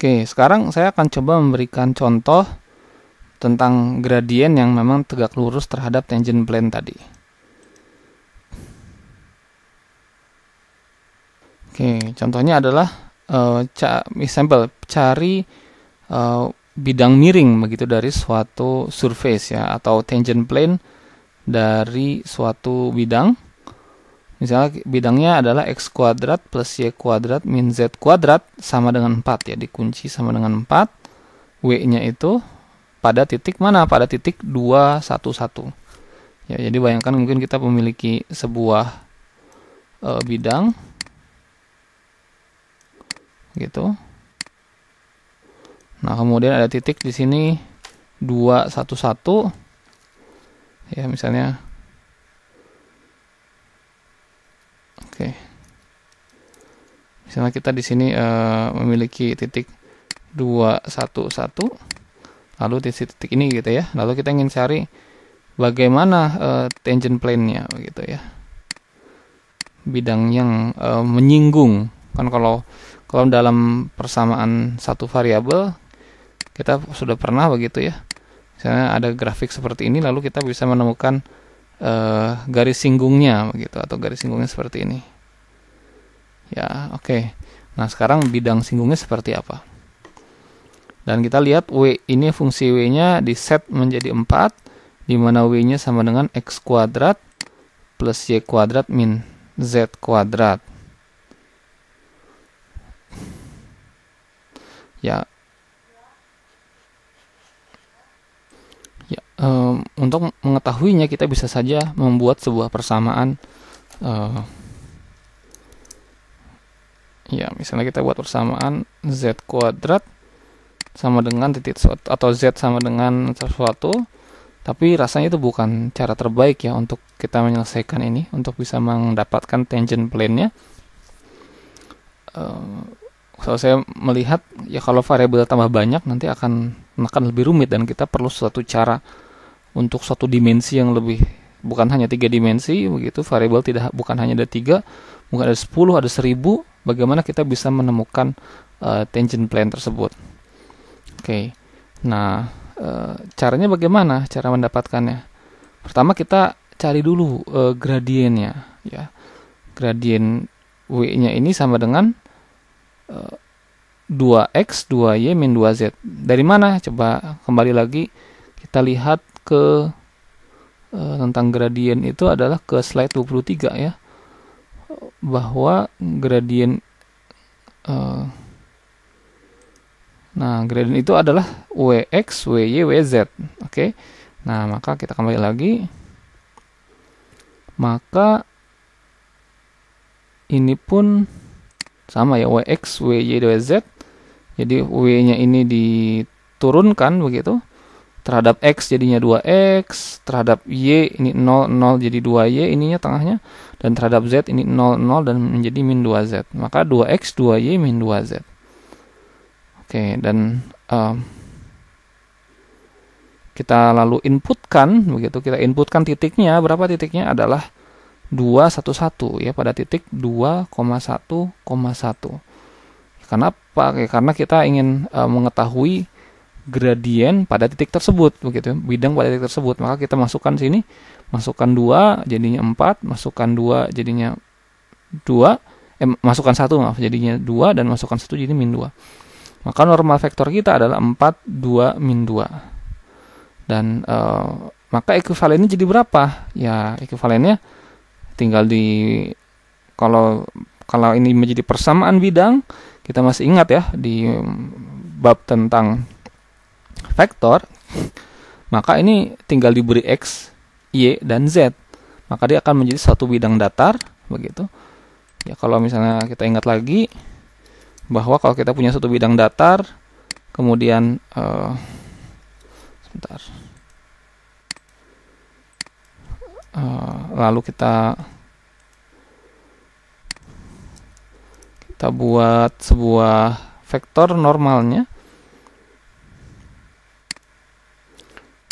Oke, sekarang saya akan coba memberikan contoh tentang gradien yang memang tegak lurus terhadap tangent plane tadi. Oke, contohnya adalah uh, ca cari uh, bidang miring begitu dari suatu surface ya atau tangent plane dari suatu bidang Misalnya bidangnya adalah x kuadrat plus y kuadrat min z kuadrat sama dengan 4 ya. Dikunci sama dengan 4. W-nya itu pada titik mana? Pada titik 211. Ya, jadi bayangkan mungkin kita memiliki sebuah e, bidang gitu. Nah, kemudian ada titik di sini 211. Ya, misalnya Oke. Misalnya kita di sini uh, memiliki titik 211 lalu di titik ini gitu ya. Lalu kita ingin cari bagaimana uh, tangent plane-nya begitu ya. Bidang yang uh, menyinggung kan kalau kalau dalam persamaan satu variabel kita sudah pernah begitu ya. Misalnya ada grafik seperti ini lalu kita bisa menemukan uh, garis singgungnya begitu atau garis singgungnya seperti ini. Ya, oke. Okay. Nah, sekarang bidang singgungnya seperti apa? Dan kita lihat W ini fungsi W-nya di set menjadi 4 di mana W-nya sama dengan X kuadrat plus Y kuadrat min Z kuadrat. Ya, Ya, um, untuk mengetahuinya kita bisa saja membuat sebuah persamaan. Uh, ya, misalnya kita buat persamaan z kuadrat sama dengan titik suatu atau z sama dengan sesuatu tapi rasanya itu bukan cara terbaik ya untuk kita menyelesaikan ini untuk bisa mendapatkan tangent plane-nya uh, kalau saya melihat ya kalau variabel tambah banyak nanti akan akan lebih rumit dan kita perlu suatu cara untuk satu dimensi yang lebih bukan hanya tiga dimensi begitu variabel tidak bukan hanya ada tiga mungkin ada sepuluh ada seribu bagaimana kita bisa menemukan uh, tangent plane tersebut oke okay. nah uh, caranya bagaimana cara mendapatkannya pertama kita cari dulu uh, gradiennya ya gradien w-nya ini sama dengan uh, 2x 2y min 2z dari mana coba kembali lagi kita lihat ke e, tentang gradien itu adalah ke slide 23 ya bahwa gradien e, nah gradien itu adalah wx wy wz oke okay? nah maka kita kembali lagi maka ini pun sama ya wx wy wz jadi W-nya ini diturunkan begitu terhadap X jadinya 2X, terhadap Y ini 0, 0 jadi 2Y ininya tengahnya, dan terhadap Z ini 0, 0 dan menjadi min 2Z. Maka 2X, 2Y, min 2Z. Oke, dan um, kita lalu inputkan, begitu kita inputkan titiknya, berapa titiknya adalah 211 ya pada titik 2,1,1. Kenapa? Ya, karena kita ingin uh, mengetahui gradien pada titik tersebut begitu ya. bidang pada titik tersebut maka kita masukkan sini masukkan dua jadinya empat masukkan dua jadinya dua eh, masukkan satu maaf jadinya dua dan masukkan satu jadi min dua maka normal vektor kita adalah empat dua min dua dan uh, maka ini jadi berapa ya ekuivalennya tinggal di kalau kalau ini menjadi persamaan bidang kita masih ingat ya di mm, bab tentang vektor, maka ini tinggal diberi x, y dan z. Maka dia akan menjadi satu bidang datar begitu. Ya kalau misalnya kita ingat lagi bahwa kalau kita punya satu bidang datar kemudian uh, sebentar uh, lalu kita kita buat sebuah vektor normalnya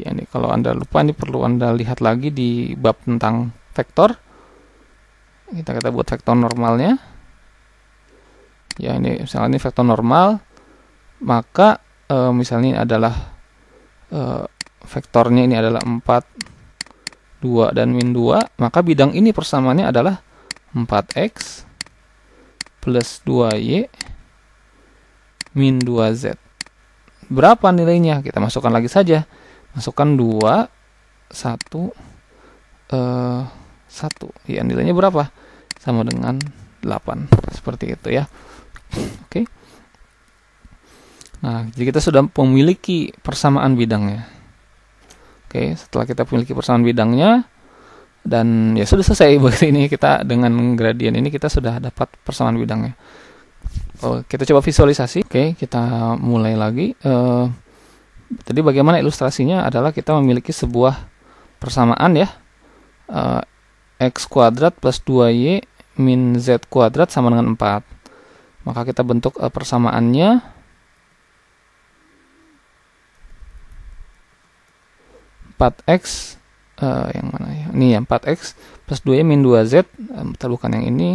ya ini kalau anda lupa ini perlu anda lihat lagi di bab tentang vektor kita kita buat vektor normalnya ya ini misalnya ini vektor normal maka e, misalnya ini adalah e, vektornya ini adalah 4 2 dan min 2 maka bidang ini persamaannya adalah 4x plus 2y min 2z. Berapa nilainya? Kita masukkan lagi saja. Masukkan 2, 1, uh, 1. Ya, nilainya berapa? Sama dengan 8. Seperti itu ya. Oke. Okay. Nah, jadi kita sudah memiliki persamaan bidangnya. Oke, okay, setelah kita memiliki persamaan bidangnya, dan ya sudah selesai buat ini kita dengan gradien ini kita sudah dapat persamaan bidangnya oh, kita coba visualisasi oke kita mulai lagi uh, tadi bagaimana ilustrasinya adalah kita memiliki sebuah persamaan ya uh, x kuadrat plus 2y min z kuadrat sama dengan 4 maka kita bentuk uh, persamaannya 4x uh, yang mana ya? Ini ya 4x plus 2y min 2z, um, eh, bukan yang ini.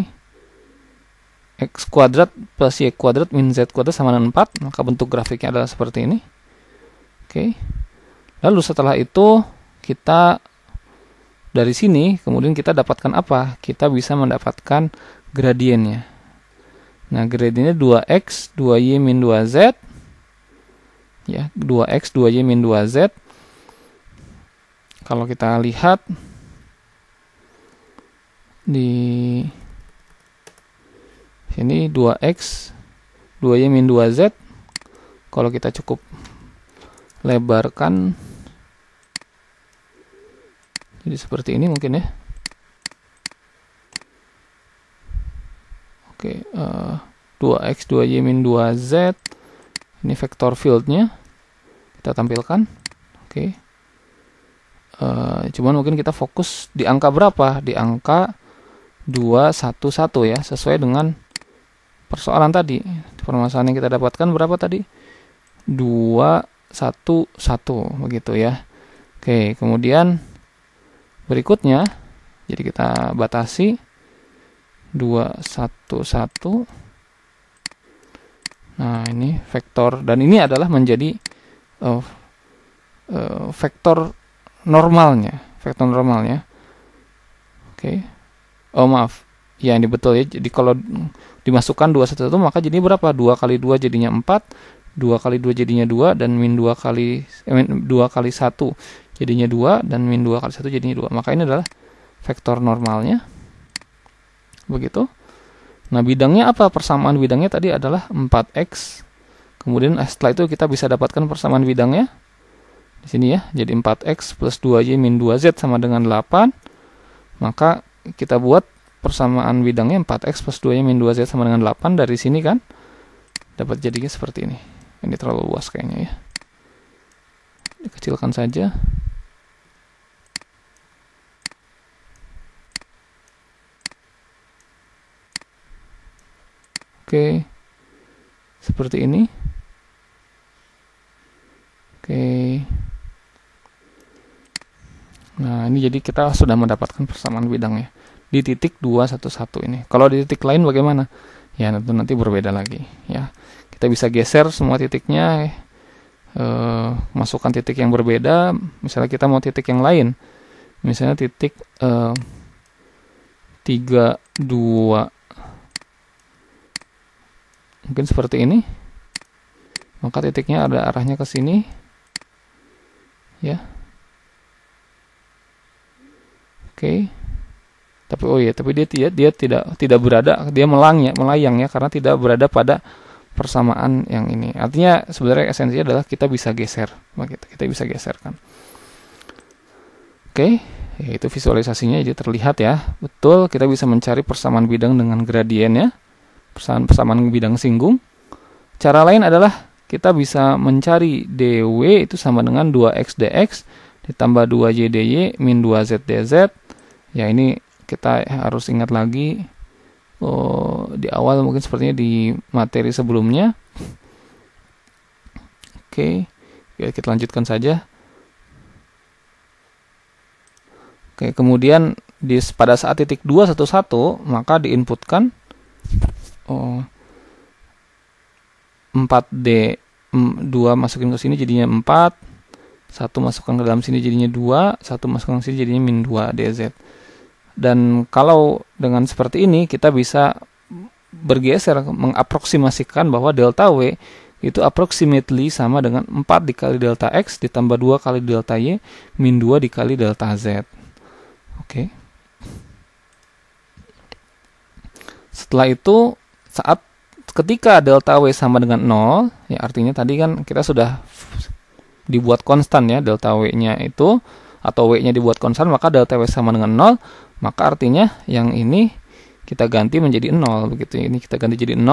x kuadrat plus y kuadrat min z kuadrat sama dengan 4, maka bentuk grafiknya adalah seperti ini. Oke. Okay. Lalu setelah itu kita dari sini kemudian kita dapatkan apa? Kita bisa mendapatkan gradiennya. Nah, gradiennya 2x, 2y min 2z. Ya, 2x, 2y min 2z kalau kita lihat di sini 2x 2y min 2z kalau kita cukup lebarkan jadi seperti ini mungkin ya oke uh, 2x 2y min 2z ini vektor fieldnya kita tampilkan oke Eh, cuman mungkin kita fokus di angka berapa? Di angka 211 ya, sesuai dengan persoalan tadi. Permasalahan yang kita dapatkan berapa tadi? 211 begitu ya. Oke, kemudian berikutnya jadi kita batasi 211 Nah, ini vektor dan ini adalah menjadi uh, uh, vektor normalnya vektor normalnya oke okay. oh maaf ya ini betul ya jadi kalau dimasukkan 211 maka jadi berapa dua kali dua jadinya 4 dua kali dua jadinya dua dan min dua kali eh, min kali 1 jadinya dua dan min dua kali satu jadinya dua maka ini adalah vektor normalnya begitu nah bidangnya apa persamaan bidangnya tadi adalah 4x kemudian eh, setelah itu kita bisa dapatkan persamaan bidangnya di sini ya, jadi 4X plus 2Y min 2Z sama dengan 8. Maka kita buat persamaan bidangnya 4X plus 2Y min 2Z sama dengan 8. Dari sini kan dapat jadinya seperti ini. Ini terlalu luas kayaknya ya. Dikecilkan saja. Oke. Seperti ini. ini jadi kita sudah mendapatkan persamaan bidangnya di titik 211 ini. Kalau di titik lain bagaimana? Ya tentu nanti berbeda lagi ya. Kita bisa geser semua titiknya eh, masukkan titik yang berbeda, misalnya kita mau titik yang lain. Misalnya titik eh, 32 mungkin seperti ini maka titiknya ada arahnya ke sini ya okay. tapi oh iya tapi dia tidak dia tidak tidak berada dia melangnya melayang ya karena tidak berada pada persamaan yang ini artinya sebenarnya esensinya adalah kita bisa geser kita kita bisa geserkan oke okay. ya, itu visualisasinya jadi terlihat ya betul kita bisa mencari persamaan bidang dengan gradiennya persamaan persamaan bidang singgung cara lain adalah kita bisa mencari dw itu sama dengan 2x dx ditambah 2 dy min 2 dz ya ini kita harus ingat lagi oh, di awal mungkin sepertinya di materi sebelumnya oke okay. Ya, kita lanjutkan saja oke okay, kemudian di pada saat titik 211 maka diinputkan oh, 4D 2 masukin ke sini jadinya 4 1 masukkan ke dalam sini jadinya 2 1 masukkan ke sini jadinya min 2 DZ dan kalau dengan seperti ini kita bisa bergeser mengaproksimasikan bahwa delta W itu approximately sama dengan 4 dikali delta X ditambah 2 kali delta Y min 2 dikali delta Z. Oke. Okay. Setelah itu saat ketika delta W sama dengan 0, ya artinya tadi kan kita sudah dibuat konstan ya delta W-nya itu atau W-nya dibuat konstan maka delta W sama dengan 0 maka artinya yang ini kita ganti menjadi 0 begitu. Ini kita ganti jadi 0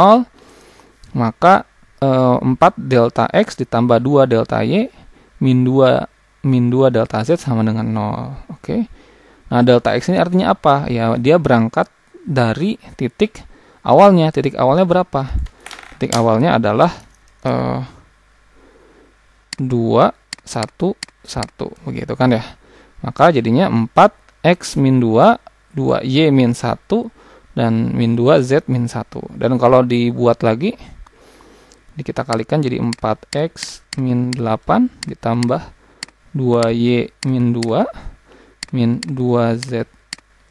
maka e, eh, 4 delta x ditambah 2 delta y min 2 min 2 delta z sama dengan 0. Oke. Okay. Nah, delta x ini artinya apa? Ya, dia berangkat dari titik awalnya. Titik awalnya berapa? Titik awalnya adalah e, 2 1 1 begitu kan ya. Maka jadinya 4 X min 2, 2Y min 1, dan min 2 Z min 1. Dan kalau dibuat lagi, ini kita kalikan jadi 4X min 8 ditambah 2Y min 2, min 2Z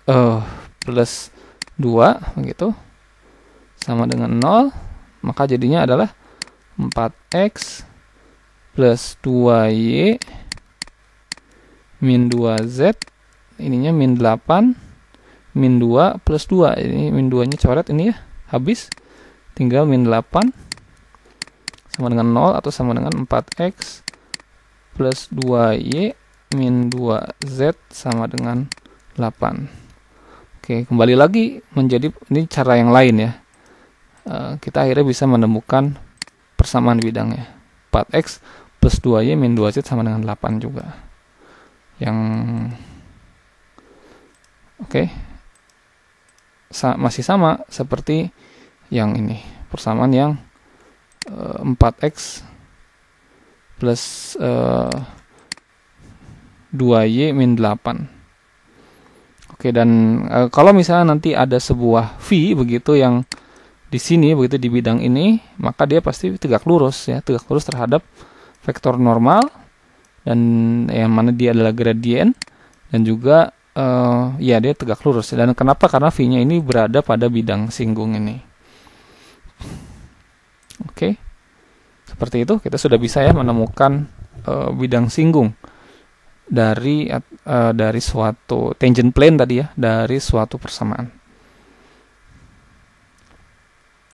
uh, eh, plus 2, begitu, sama dengan 0, maka jadinya adalah 4X plus 2Y min 2Z ininya min 8 min 2 plus 2 ini min 2 nya coret ini ya habis tinggal min 8 sama dengan 0 atau sama dengan 4x plus 2y min 2z sama dengan 8 oke kembali lagi menjadi ini cara yang lain ya eh, kita akhirnya bisa menemukan persamaan bidangnya 4x plus 2y min 2z sama dengan 8 juga yang Oke. Okay. Sa masih sama seperti yang ini. Persamaan yang uh, eh, 4x plus uh, eh, 2y min 8. Oke dan uh, kalau misalnya nanti ada sebuah V begitu yang di sini begitu di bidang ini maka dia pasti tegak lurus ya tegak lurus terhadap vektor normal dan yang mana dia adalah gradien dan juga uh, ya dia tegak lurus dan kenapa karena v-nya ini berada pada bidang singgung ini oke okay. seperti itu kita sudah bisa ya menemukan uh, bidang singgung dari uh, dari suatu tangent plane tadi ya dari suatu persamaan